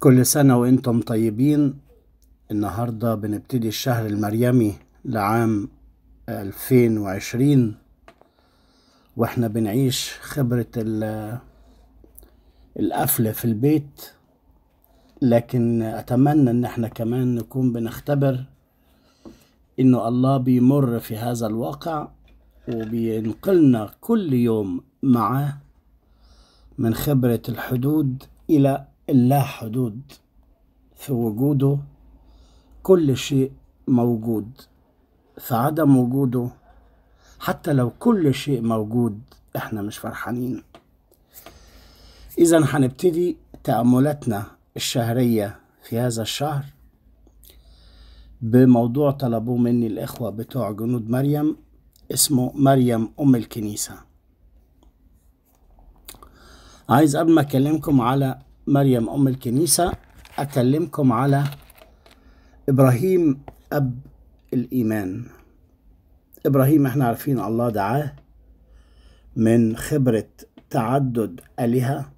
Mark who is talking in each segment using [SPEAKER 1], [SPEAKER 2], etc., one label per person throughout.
[SPEAKER 1] كل سنة وانتم طيبين النهاردة بنبتدي الشهر المريمي لعام 2020 واحنا بنعيش خبرة القفل في البيت لكن أتمنى إن احنا كمان نكون بنختبر إنه الله بيمر في هذا الواقع وبينقلنا كل يوم معاه من خبرة الحدود إلى اللا حدود في وجوده كل شيء موجود فعدم وجوده حتى لو كل شيء موجود احنا مش فرحانين اذا هنبتدي تأملاتنا الشهرية في هذا الشهر بموضوع طلبوه مني الإخوة بتوع جنود مريم اسمه مريم أم الكنيسة عايز قبل ما أكلمكم على مريم أم الكنيسة أكلمكم على إبراهيم أب الإيمان إبراهيم إحنا عارفين الله دعاه من خبرة تعدد آلهة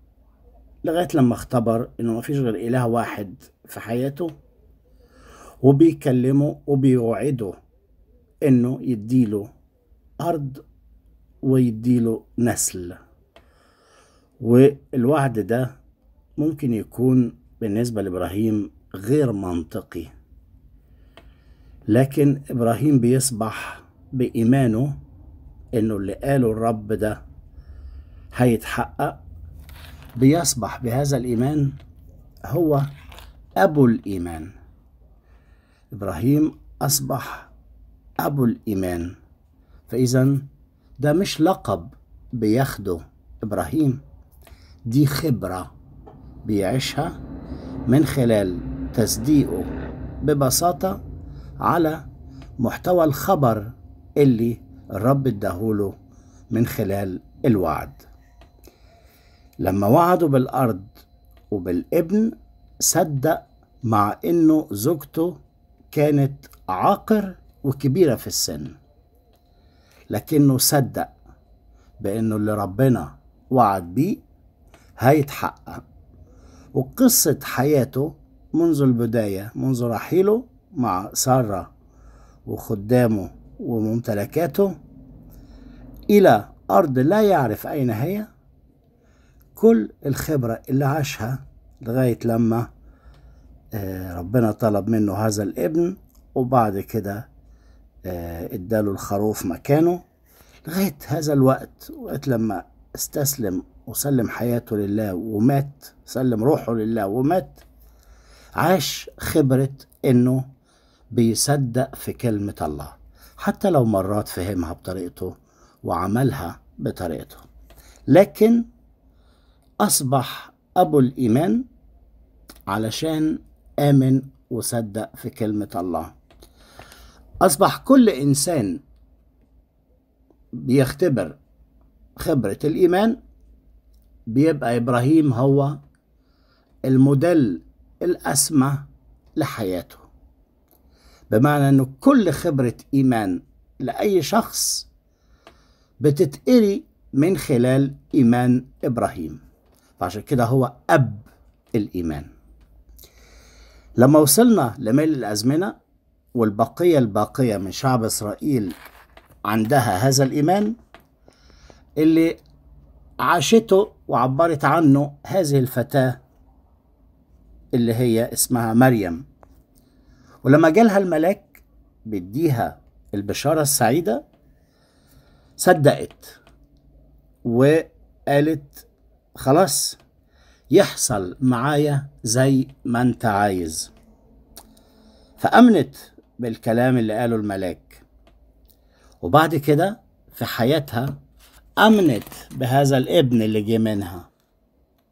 [SPEAKER 1] لغاية لما اختبر إنه مفيش غير إله واحد في حياته وبيكلمه وبيوعده إنه يديله أرض ويديله نسل والوعد ده ممكن يكون بالنسبة لإبراهيم غير منطقي لكن إبراهيم بيصبح بإيمانه إنه اللي قاله الرب ده هيتحقق بيصبح بهذا الإيمان هو أبو الإيمان إبراهيم أصبح أبو الإيمان فإذا ده مش لقب بياخده إبراهيم دي خبرة بيعيشها من خلال تصديقه ببساطة على محتوى الخبر اللي الرب اداهوله من خلال الوعد لما وعدوا بالأرض وبالابن صدق مع انه زوجته كانت عاقر وكبيرة في السن لكنه صدق بانه اللي ربنا وعد بيه هيتحقق وقصة حياته منذ البداية منذ رحيله مع سارة وخدامه وممتلكاته إلى أرض لا يعرف أين هي كل الخبرة اللي عاشها لغاية لما آه، ربنا طلب منه هذا الابن وبعد كده آه، اداله الخروف مكانه لغاية هذا الوقت وقت لما استسلم وسلم حياته لله ومات سلم روحه لله ومات عاش خبرة انه بيصدق في كلمة الله حتى لو مرات فهمها بطريقته وعملها بطريقته لكن أصبح أبو الإيمان علشان آمن وصدق في كلمة الله أصبح كل إنسان بيختبر خبرة الإيمان بيبقى إبراهيم هو الموديل الأسمى لحياته بمعنى أن كل خبرة إيمان لأي شخص بتتقري من خلال إيمان إبراهيم فعشان كده هو أب الإيمان لما وصلنا لميل الأزمنة والبقية الباقية من شعب إسرائيل عندها هذا الإيمان اللي عاشته وعبرت عنه هذه الفتاة اللي هي اسمها مريم ولما جالها الملاك بيديها البشارة السعيدة صدقت وقالت خلاص يحصل معايا زي ما انت عايز فأمنت بالكلام اللي قاله الملاك وبعد كده في حياتها آمنت بهذا الابن اللي جه منها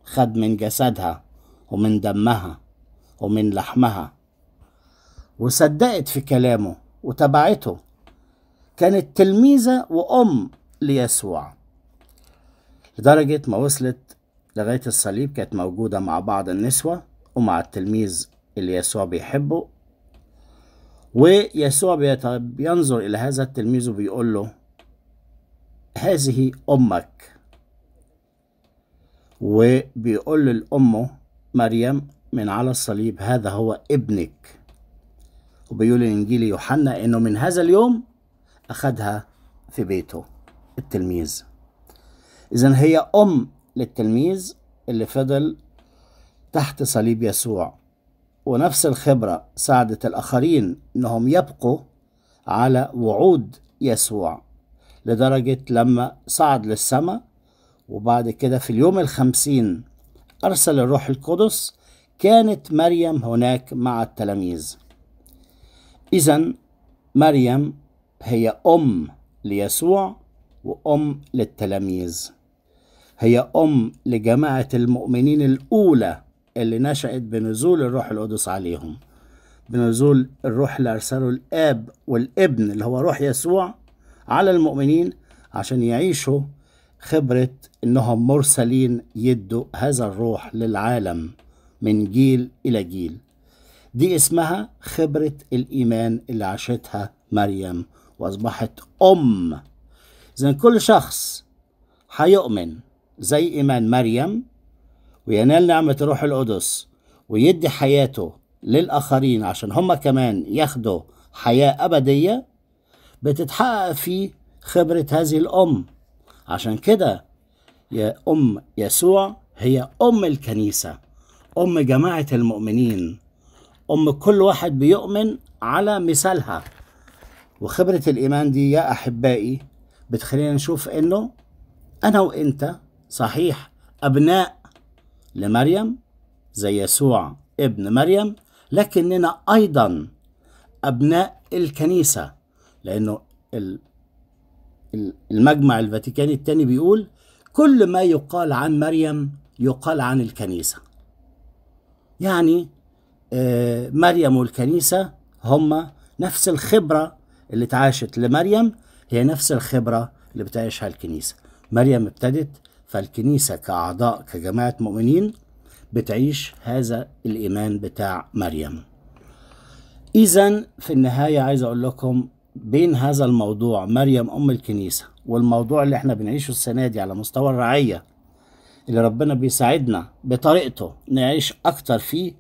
[SPEAKER 1] خد من جسدها ومن دمها ومن لحمها وصدقت في كلامه وتبعته كانت تلميذة وأم ليسوع لدرجة ما وصلت لغاية الصليب كانت موجودة مع بعض النسوة ومع التلميذ اللي يسوع بيحبه ويسوع بينظر إلى هذا التلميذ وبيقول له هذه أمك وبيقول للأمه مريم من على الصليب هذا هو ابنك وبيقول الإنجيل يوحنا إنه من هذا اليوم أخدها في بيته التلميذ إذا هي أم للتلميذ اللي فضل تحت صليب يسوع ونفس الخبرة ساعدت الآخرين إنهم يبقوا على وعود يسوع لدرجة لما صعد للسماء وبعد كده في اليوم الخمسين أرسل الروح القدس كانت مريم هناك مع التلاميذ إذا مريم هي أم ليسوع وأم للتلاميذ هي أم لجماعة المؤمنين الأولى اللي نشأت بنزول الروح القدس عليهم بنزول الروح اللي أرسله الآب والابن اللي هو روح يسوع على المؤمنين عشان يعيشوا خبرة إنهم مرسلين يدوا هذا الروح للعالم من جيل إلى جيل دي اسمها خبرة الإيمان اللي عاشتها مريم وأصبحت أم إذا كل شخص هيؤمن زي إيمان مريم وينال نعمة الروح القدس ويدي حياته للآخرين عشان هما كمان ياخدوا حياة أبدية بتتحقق في خبرة هذه الأم عشان كده يا أم يسوع هي أم الكنيسة أم جماعة المؤمنين أم كل واحد بيؤمن على مثالها وخبرة الإيمان دي يا أحبائي بتخلينا نشوف إنه أنا وإنت صحيح أبناء لمريم زي يسوع ابن مريم لكننا أيضا أبناء الكنيسة لأنه المجمع الفاتيكاني الثاني بيقول كل ما يقال عن مريم يقال عن الكنيسة يعني آه، مريم والكنيسة هما نفس الخبرة اللي اتعاشت لمريم هي نفس الخبرة اللي بتعيشها الكنيسة مريم ابتدت فالكنيسة كأعضاء كجماعة مؤمنين بتعيش هذا الإيمان بتاع مريم إذا في النهاية عايز أقول لكم بين هذا الموضوع مريم أم الكنيسة والموضوع اللي احنا بنعيشه السنة دي على مستوى الرعية اللي ربنا بيساعدنا بطريقته نعيش أكتر فيه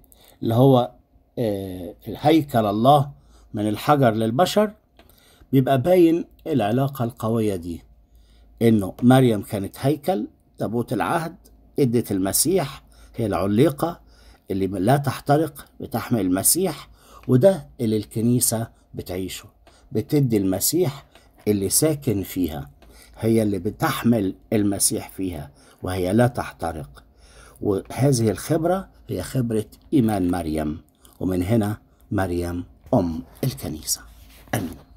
[SPEAKER 1] اللي هو آه، هيكل الله من الحجر للبشر بيبقى باين العلاقة القوية دي إنه مريم كانت هيكل تابوت العهد ادت المسيح هي العليقة اللي لا تحترق بتحمل المسيح وده اللي الكنيسة بتعيشه بتدي المسيح اللي ساكن فيها هي اللي بتحمل المسيح فيها وهي لا تحترق وهذه الخبرة هي خبرة إيمان مريم ومن هنا مريم أم الكنيسة أمين